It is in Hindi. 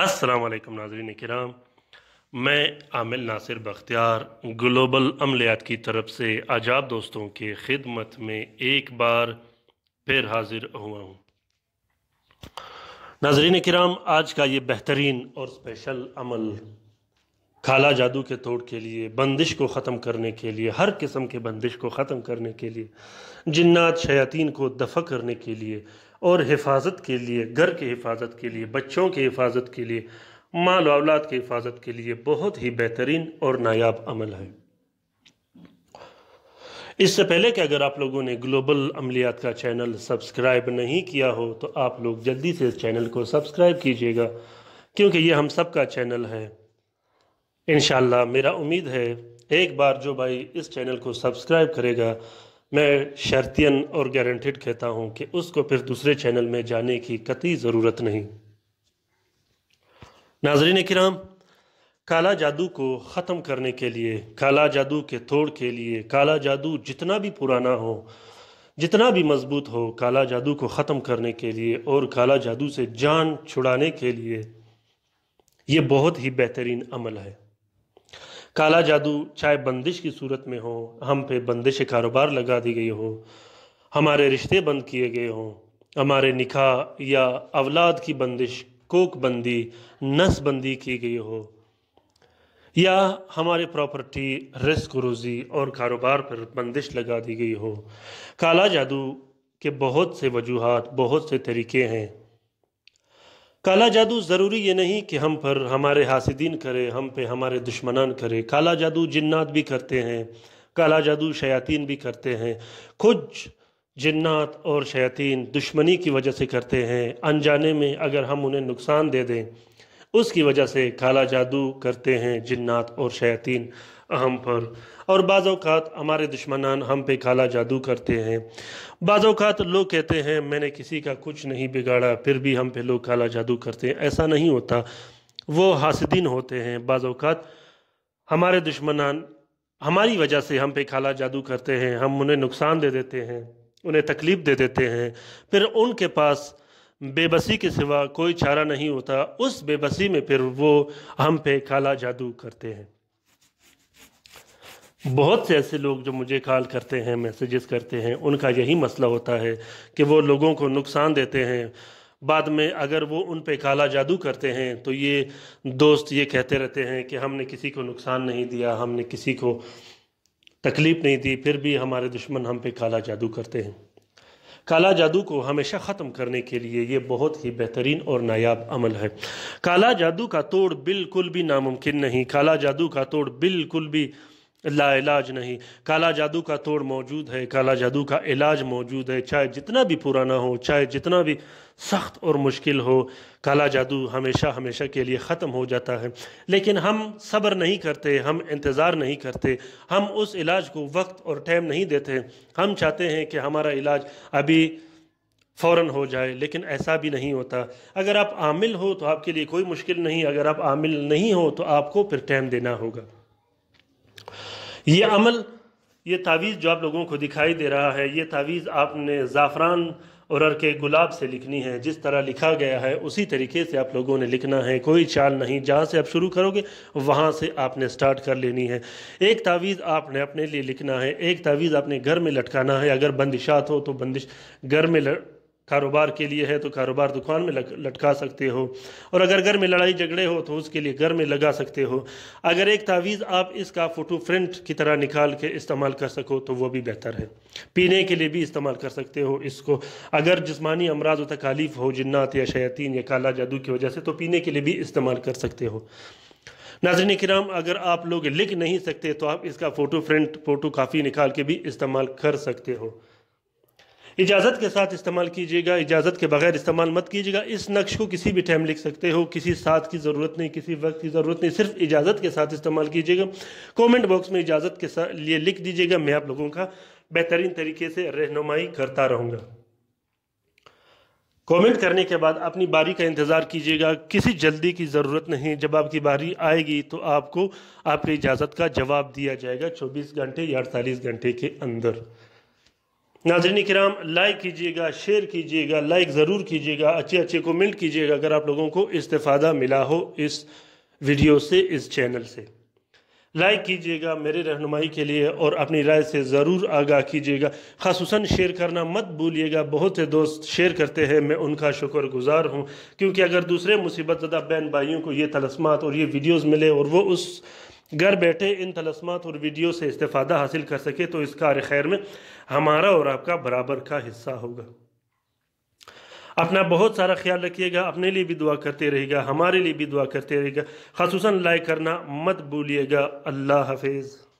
असलकम नाजरीन कराम मैं आमिल नासिर बख्तियार ग्लोबल अमलियात की तरफ से आजाब दोस्तों के खिदमत में एक बार फिर हाजिर हुआ हूँ नाजरीन कराम आज का ये बेहतरीन और स्पेशल अमल खाला जादू के तोड़ के लिए बंदिश को ख़त्म करने के लिए हर किस्म के बंदिश को ख़त्म करने के लिए जिन्नात शयातीन को दफ़ा करने के लिए और हिफाजत के लिए घर की हिफाजत के लिए बच्चों की हिफाजत के लिए माल औलाद की हिफाजत के लिए बहुत ही बेहतरीन और नायाब अमल है इससे पहले कि अगर आप लोगों ने ग्लोबल अमलियात का चैनल सब्सक्राइब नहीं किया हो तो आप लोग जल्दी से इस चैनल को सब्सक्राइब कीजिएगा क्योंकि ये हम सब का चैनल है इन मेरा उम्मीद है एक बार जो भाई इस चैनल को सब्सक्राइब करेगा मैं शर्तियन और गारंटेड कहता हूं कि उसको फिर दूसरे चैनल में जाने की कतई ज़रूरत नहीं नाजरीन कराम काला जादू को ख़त्म करने के लिए काला जादू के तोड़ के लिए काला जादू जितना भी पुराना हो जितना भी मजबूत हो काला जादू को ख़त्म करने के लिए और काला जादू से जान छुड़ाने के लिए ये बहुत ही बेहतरीन अमल है काला जादू चाहे बंदिश की सूरत में हो हम पे बंदिश कारोबार लगा दी गई हो हमारे रिश्ते बंद किए गए हों हमारे निकाह या अवलाद की बंदिश कोक नस नसबंदी की गई हो या हमारे प्रॉपर्टी रिस्क रोज़ी और कारोबार पर बंदिश लगा दी गई हो काला जादू के बहुत से वजूहत बहुत से तरीके हैं काला जादू ज़रूरी ये नहीं कि हम पर हमारे हासिदीन करे हम पे हमारे दुश्मनान करे काला जादू जिन्नात भी करते हैं काला जादू शयातीन भी करते हैं खुद जिन्नात और शयातीन दुश्मनी की वजह से करते हैं अनजाने में अगर हम उन्हें नुकसान दे दें उसकी वजह से काला जादू करते हैं जिन्नात और शयातीन हम पर और बाज़ात हमारे दुश्मनान हम पे काला जादू करते हैं बाज़ात लोग कहते हैं मैंने किसी का कुछ नहीं बिगाड़ा फिर भी हम पे लोग काला जादू करते हैं ऐसा नहीं होता वो हासदीन होते हैं बाज़ात हमारे दुश्मनान हमारी वजह से हम पे काला जादू करते हैं हम उन्हें नुकसान दे देते हैं उन्हें तकलीफ़ दे देते हैं फिर उनके पास बेबसी के सिवा कोई चारा नहीं होता उस बेबसी में फिर वो हम पे काला जादू करते हैं बहुत से ऐसे लोग जो मुझे कॉल करते हैं मैसेजेस करते हैं उनका यही मसला होता है कि वो लोगों को नुकसान देते हैं बाद में अगर वो उन पे काला जादू करते हैं तो ये दोस्त ये कहते रहते हैं कि हमने किसी को नुकसान नहीं दिया हमने किसी को तकलीफ़ नहीं दी फिर भी हमारे दुश्मन हम पे काला जादू करते हैं काला जादू को हमेशा ख़त्म करने के लिए ये बहुत ही बेहतरीन और नायाब अमल है काला जादू का तोड़ बिल्कुल भी नामुमकिन नहीं काला जादू का तोड़ बिल्कुल भी ला इलाज नहीं काला जादू का तोड़ मौजूद है काला जादू का इलाज मौजूद है चाहे जितना भी पुराना हो चाहे जितना भी सख्त और मुश्किल हो काला जादू हमेशा हमेशा के लिए ख़त्म हो जाता है लेकिन हम सब्र नहीं करते हम इंतज़ार नहीं करते हम उस इलाज को वक्त और टाइम नहीं देते हम चाहते हैं कि हमारा इलाज अभी फ़ौर हो जाए लेकिन ऐसा भी नहीं होता अगर आप आमिल हो तो आपके लिए कोई मुश्किल नहीं अगर आप आमिल नहीं हो तो आपको फिर टाइम देना होगा ये अमल ये तावीज़ जो आप लोगों को दिखाई दे रहा है ये तावीज़ आपने ज़ाफ़रान और के गुलाब से लिखनी है जिस तरह लिखा गया है उसी तरीके से आप लोगों ने लिखना है कोई चाल नहीं जहाँ से आप शुरू करोगे वहाँ से आपने स्टार्ट कर लेनी है एक तावीज़ आपने अपने लिए लिखना है एक तावीज़ आपने घर में लटकाना है अगर बंदिशात हो तो बंदिश घर में लट... कारोबार के लिए है तो कारोबार दुकान में लटका सकते हो और अगर घर में लड़ाई झगड़े हो तो उसके लिए घर में लगा सकते हो अगर एक तावीज़ आप इसका फ़ोटो फ्रंट की तरह निकाल के इस्तेमाल कर सको तो वो भी बेहतर है पीने के लिए भी इस्तेमाल कर सकते हो इसको अगर जिसमानी अमराज व तकालीफ हो जन्नात या शयातीन या काला जादू की वजह से तो पीने के लिए भी इस्तेमाल कर सकते हो नाजरन कराम अगर आप लोग लिख नहीं सकते तो आप इसका फ़ोटो फ्रंट फ़ोटो काफ़ी निकाल के भी इस्तेमाल कर सकते हो इजाज़त के साथ इस्तेमाल कीजिएगा इजाज़त के बगैर इस्तेमाल मत कीजिएगा इस नक्श को किसी भी टाइम लिख सकते हो किसी साथ की ज़रूरत नहीं किसी वक्त की ज़रूरत नहीं सिर्फ इजाज़त के साथ इस्तेमाल कीजिएगा कमेंट बॉक्स में इजाज़त के साथ लिए लिख दीजिएगा मैं आप लोगों का बेहतरीन तरीके से रहनुमाई करता रहूँगा कमेंट करने के बाद अपनी बारी का इंतज़ार कीजिएगा किसी जल्दी की ज़रूरत नहीं जब आपकी बारी आएगी तो आपको आपकी इजाज़त का जवाब दिया जाएगा 24 घंटे या अड़तालीस घंटे के अंदर नाजरन कराम लाइक कीजिएगा शेयर कीजिएगा लाइक ज़रूर कीजिएगा अच्छे अच्छे कमेंट कीजिएगा अगर आप लोगों को इस्तः मिला हो इस वीडियो से इस चैनल से लाइक कीजिएगा मेरे रहनुमाई के लिए और अपनी राय से ज़रूर आगाह कीजिएगा खासूस शेयर करना मत भूलिएगा बहुत से दोस्त शेयर करते हैं मैं उनका शुक्र गुज़ार हूँ क्योंकि अगर दूसरे मुसीबत ज़दा बहन भाइयों को ये तलस्मात और ये वीडियोज़ मिले और वो उस घर बैठे इन तलस्मात और वीडियो से इस्ता हासिल कर सके तो इस कार खैर में हमारा और आपका बराबर का हिस्सा होगा अपना बहुत सारा ख्याल रखिएगा अपने लिए भी दुआ करते रहेगा हमारे लिए भी दुआ करते रहेगा खसूस लाइक करना मत भूलिएगा अल्लाह हाफिज़